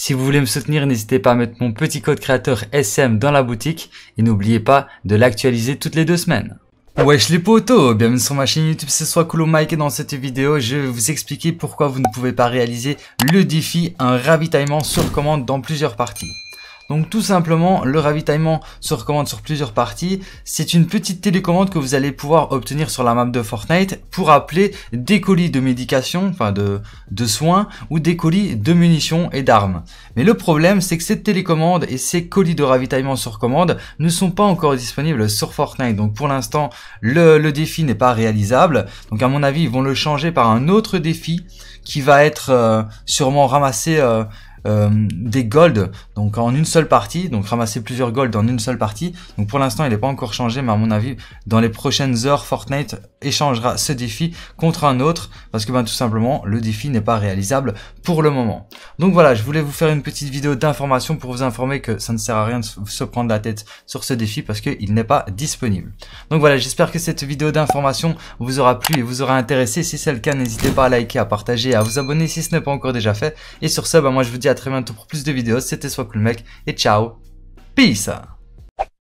Si vous voulez me soutenir, n'hésitez pas à mettre mon petit code créateur SM dans la boutique et n'oubliez pas de l'actualiser toutes les deux semaines. Wesh les potos, bienvenue sur ma chaîne YouTube, c'est soit Cool Mike et dans cette vidéo je vais vous expliquer pourquoi vous ne pouvez pas réaliser le défi un ravitaillement sur commande dans plusieurs parties. Donc tout simplement, le ravitaillement se recommande sur plusieurs parties. C'est une petite télécommande que vous allez pouvoir obtenir sur la map de Fortnite pour appeler des colis de médication, enfin de, de soins, ou des colis de munitions et d'armes. Mais le problème, c'est que cette télécommande et ces colis de ravitaillement sur commande ne sont pas encore disponibles sur Fortnite. Donc pour l'instant, le, le défi n'est pas réalisable. Donc à mon avis, ils vont le changer par un autre défi qui va être euh, sûrement ramassé euh, euh, des golds, donc en une seule partie, donc ramasser plusieurs golds en une seule partie. Donc pour l'instant, il n'est pas encore changé, mais à mon avis, dans les prochaines heures, Fortnite échangera ce défi contre un autre, parce que ben, tout simplement, le défi n'est pas réalisable pour le moment. Donc voilà, je voulais vous faire une petite vidéo d'information pour vous informer que ça ne sert à rien de se prendre la tête sur ce défi, parce qu'il n'est pas disponible. Donc voilà, j'espère que cette vidéo d'information vous aura plu et vous aura intéressé. Si c'est le cas, n'hésitez pas à liker, à partager, à vous abonner si ce n'est pas encore déjà fait. Et sur ce, ben, moi je vous dis à très bientôt pour plus de vidéos. C'était Soit Cool Mec et ciao. Peace